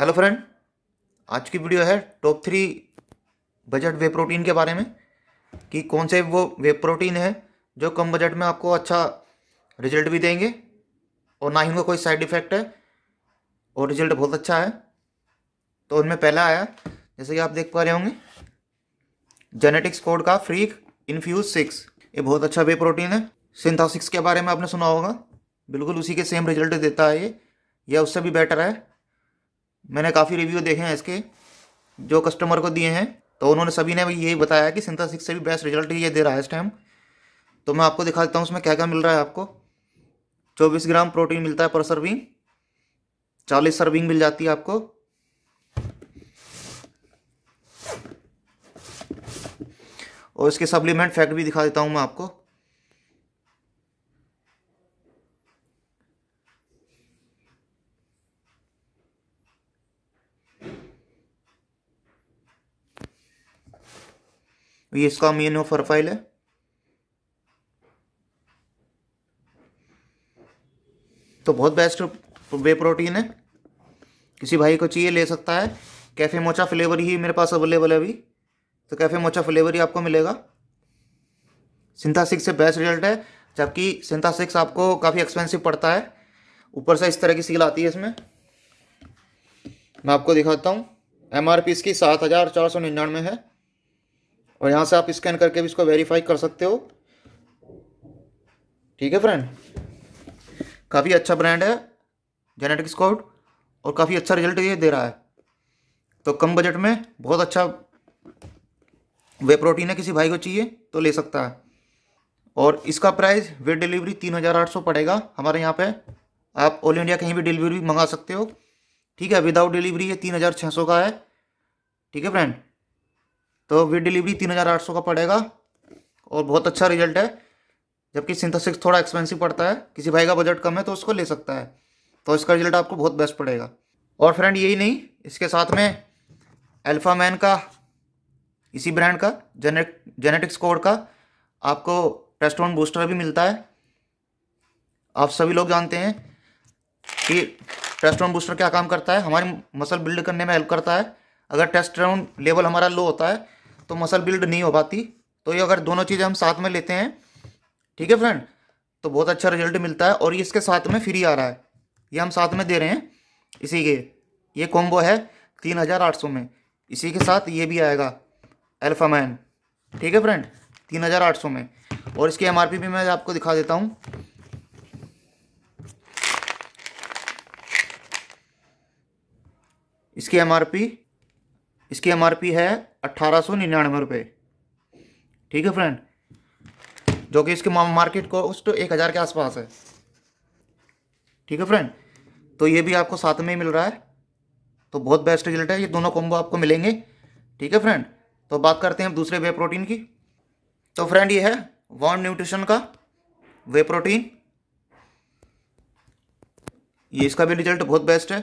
hello friend आज की video है top three budget whey protein के बारे में कि कौन से वो वे प्रोटीन है जो कम बजट में आपको अच्छा रिजल्ट भी देंगे और ना ही उनका कोई साइड इफ़ेक्ट है और रिजल्ट बहुत अच्छा है तो उनमें पहला आया जैसे कि आप देख पा रहे होंगे जेनेटिक्स कोड का फ्रीक इन्फ्यूज सिक्स ये बहुत अच्छा वे प्रोटीन है सिंथा के बारे में आपने सुना होगा बिल्कुल उसी के सेम रिजल्ट देता है ये या उससे भी बेटर है मैंने काफ़ी रिव्यू देखे हैं इसके जो कस्टमर को दिए हैं तो उन्होंने सभी ने यही बताया कि सिंथा सिक्स से भी बेस्ट रिजल्ट ये दे रहा है इस टाइम तो मैं आपको दिखा देता हूँ उसमें क्या क्या मिल रहा है आपको चौबीस ग्राम प्रोटीन मिलता है पर सर्विंग चालीस सर्विंग मिल जाती है आपको और इसके सप्लीमेंट फैक्ट भी दिखा देता हूँ मैं आपको ये इसका अमीनो प्रोफाइल है तो बहुत बेस्ट वे प्रोटीन है किसी भाई को चाहिए ले सकता है कैफ़े मोचा फ्लेवर ही मेरे पास अवेलेबल है अभी तो कैफ़े मोचा फ्लेवर ही आपको मिलेगा सिंथा सिक्स से बेस्ट रिजल्ट है जबकि सिंथा सिक्स आपको काफ़ी एक्सपेंसिव पड़ता है ऊपर से इस तरह की सील आती है इसमें मैं आपको दिखाता हूँ एम आर पी इसकी सात हज़ार चार सौ निन्यानवे है और यहाँ से आप स्कैन करके भी इसको वेरीफाई कर सकते हो ठीक है फ्रेंड काफ़ी अच्छा ब्रांड है जेनेटिक स्कॉट और काफ़ी अच्छा रिजल्ट ये दे रहा है तो कम बजट में बहुत अच्छा वे प्रोटीन है किसी भाई को चाहिए तो ले सकता है और इसका प्राइस विद डिलीवरी तीन हज़ार आठ सौ पड़ेगा हमारे यहाँ पे आप ऑल इंडिया कहीं भी डिलीवरी मंगा सकते हो ठीक है विदाउट डिलीवरी ये तीन हज़ार छः सौ का है ठीक है फ्रेंड तो विद डिलीवरी तीन हज़ार आठ सौ का पड़ेगा और बहुत अच्छा रिजल्ट है जबकि सिंथेसिक्स थोड़ा एक्सपेंसिव पड़ता है किसी भाई का बजट कम है तो उसको ले सकता है तो इसका रिजल्ट आपको बहुत बेस्ट पड़ेगा और फ्रेंड यही नहीं इसके साथ में अल्फ़ा मैन का इसी ब्रांड का जेने जेनेटिक्स कोड का आपको टेस्टोन बूस्टर भी मिलता है आप सभी लोग जानते हैं कि टेस्टोन बूस्टर क्या काम करता है हमारी मसल बिल्ड करने में हेल्प करता है अगर टेस्ट लेवल हमारा लो होता है तो मसल बिल्ड नहीं हो पाती तो ये अगर दोनों चीज़ें हम साथ में लेते हैं ठीक है फ्रेंड तो बहुत अच्छा रिजल्ट मिलता है और ये इसके साथ में फ्री आ रहा है ये हम साथ में दे रहे हैं इसी के ये कॉम्बो है तीन हज़ार आठ सौ में इसी के साथ ये भी आएगा मैन ठीक है फ्रेंड तीन हज़ार आठ सौ में और इसकी एम आर पी भी मैं आपको दिखा देता हूँ इसकी एम आर पी इसकी एमआरपी है अट्ठारह सौ निन्यानवे रुपये ठीक है फ्रेंड जो कि इसके मार्केट कॉस्ट एक हज़ार के आसपास है ठीक है फ्रेंड तो ये भी आपको साथ में ही मिल रहा है तो बहुत बेस्ट रिजल्ट है ये दोनों कॉम्बो आपको मिलेंगे ठीक है फ्रेंड तो बात करते हैं दूसरे वे प्रोटीन की तो फ्रेंड ये है वॉन न्यूट्रिशन का वे प्रोटीन ये इसका भी रिजल्ट बहुत बेस्ट है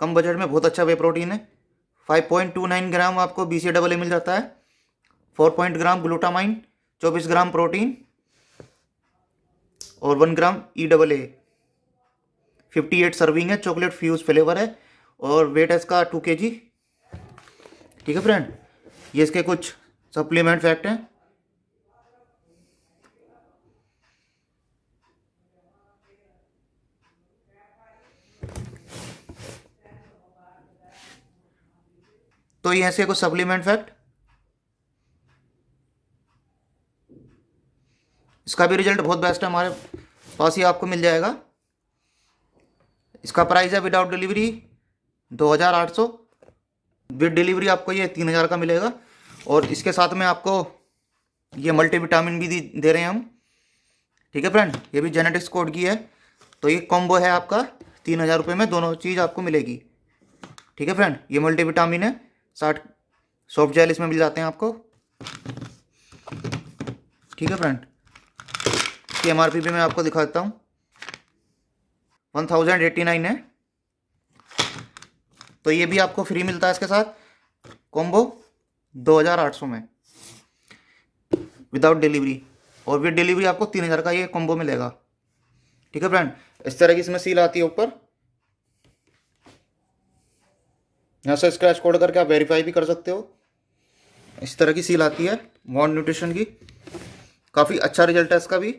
कम बजट में बहुत अच्छा वे प्रोटीन है five point two nine gram आपको बी सी डबल ए मिल जाता है फोर पॉइंट ग्राम ग्लूटामाइन चौबीस ग्राम प्रोटीन और one gram E double A fifty eight serving है चॉकलेट फ्यूज फ्लेवर है और वेट है इसका टू के जी ठीक है फ्रेंड ये इसके कुछ सप्लीमेंट फैक्ट हैं तो यह से कुछ सप्लीमेंट फैक्ट इसका भी रिजल्ट बहुत बेस्ट है हमारे पास ही आपको मिल जाएगा इसका प्राइस है विदाउट डिलीवरी दो हज़ार आठ सौ विद डिलीवरी आपको ये तीन हज़ार का मिलेगा और इसके साथ में आपको ये मल्टीविटामिन भी दे रहे हैं हम ठीक है फ्रेंड ये भी जेनेटिक्स कोड की है तो ये कॉम्बो है आपका तीन हज़ार रुपये में दोनों चीज़ आपको मिलेगी ठीक है फ्रेंड ये मल्टीविटामिन है साठ सॉफ्ट जेल इसमें मिल जाते हैं आपको ठीक है फ्रेंड की एम भी मैं आपको दिखा देता हूँ वन थाउजेंड एट्टी नाइन है तो ये भी आपको फ्री मिलता है इसके साथ कॉम्बो दो हज़ार आठ सौ में विदाउट डिलीवरी और विद डिलीवरी आपको तीन हज़ार का ये कॉम्बो मिलेगा ठीक है फ्रेंड इस तरह की इसमें सील आती है ऊपर यहाँ से स्क्रैच कोड करके आप वेरीफाई भी कर सकते हो इस तरह की सील आती है मॉन न्यूट्रिशन की काफ़ी अच्छा रिजल्ट है इसका भी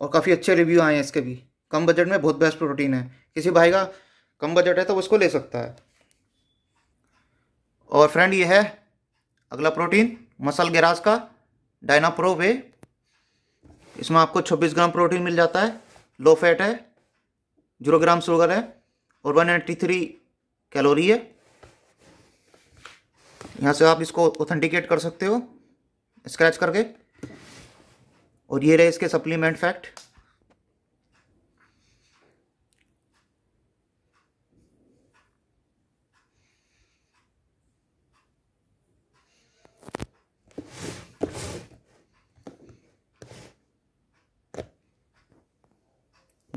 और काफ़ी अच्छे रिव्यू आए हैं इसके भी कम बजट में बहुत बेस्ट प्रोटीन है किसी भाई का कम बजट है तो उसको ले सकता है और फ्रेंड ये है अगला प्रोटीन मसल गिरास का डायना प्रो वे इसमें आपको 26 ग्राम प्रोटीन मिल जाता है लो फैट है जीरो ग्राम शुगर है और 183 कैलोरी है यहाँ से आप इसको ऑथेंटिकेट कर सकते हो स्क्रैच करके और ये रहे इसके सप्लीमेंट फैक्ट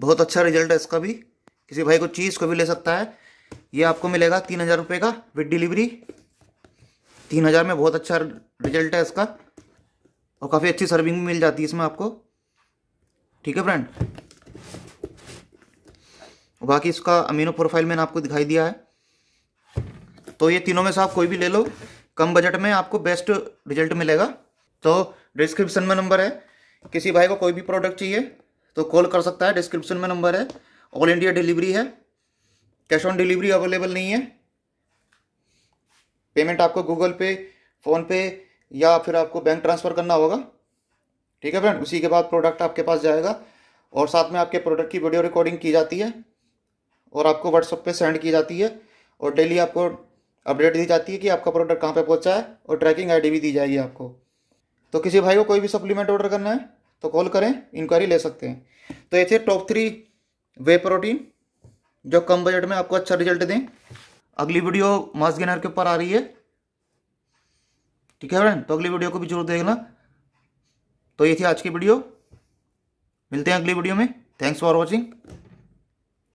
बहुत अच्छा रिजल्ट है इसका भी किसी भाई को चीज़ को भी ले सकता है ये आपको मिलेगा तीन हज़ार रुपये का विद डिलीवरी तीन हज़ार में बहुत अच्छा रिजल्ट है इसका और काफ़ी अच्छी सर्विंग भी मिल जाती है इसमें आपको ठीक है फ्रेंड बाकी इसका अमीनो प्रोफाइल मैंने आपको दिखाई दिया है तो ये तीनों में से आप कोई भी ले लो कम बजट में आपको बेस्ट रिजल्ट मिलेगा तो डिस्क्रिप्शन में नंबर है किसी भाई को कोई भी प्रोडक्ट चाहिए तो कॉल कर सकता है डिस्क्रिप्शन में नंबर है ऑल इंडिया डिलीवरी है कैश ऑन डिलीवरी अवेलेबल नहीं है पेमेंट आपको गूगल पे फ़ोनपे या फिर आपको बैंक ट्रांसफ़र करना होगा ठीक है फ्रेंड उसी के बाद प्रोडक्ट आपके पास जाएगा और साथ में आपके प्रोडक्ट की वीडियो रिकॉर्डिंग की जाती है और आपको व्हाट्सअप पे सेंड की जाती है और डेली आपको अपडेट दी जाती है कि आपका प्रोडक्ट कहाँ पे पहुँचा है और ट्रैकिंग आईडी भी दी जाएगी आपको तो किसी भाई को कोई भी सप्लीमेंट ऑर्डर करना है तो कॉल करें इंक्वायरी ले सकते हैं तो ये थे टॉप थ्री वे प्रोटीन जो कम बजट में आपको अच्छा रिजल्ट दें अगली वीडियो मास गेनर के ऊपर आ रही है ठीक है फ्रेंड तो अगली वीडियो को भी जरूर देखना तो ये थी आज की वीडियो मिलते हैं अगली वीडियो में थैंक्स फॉर वॉचिंग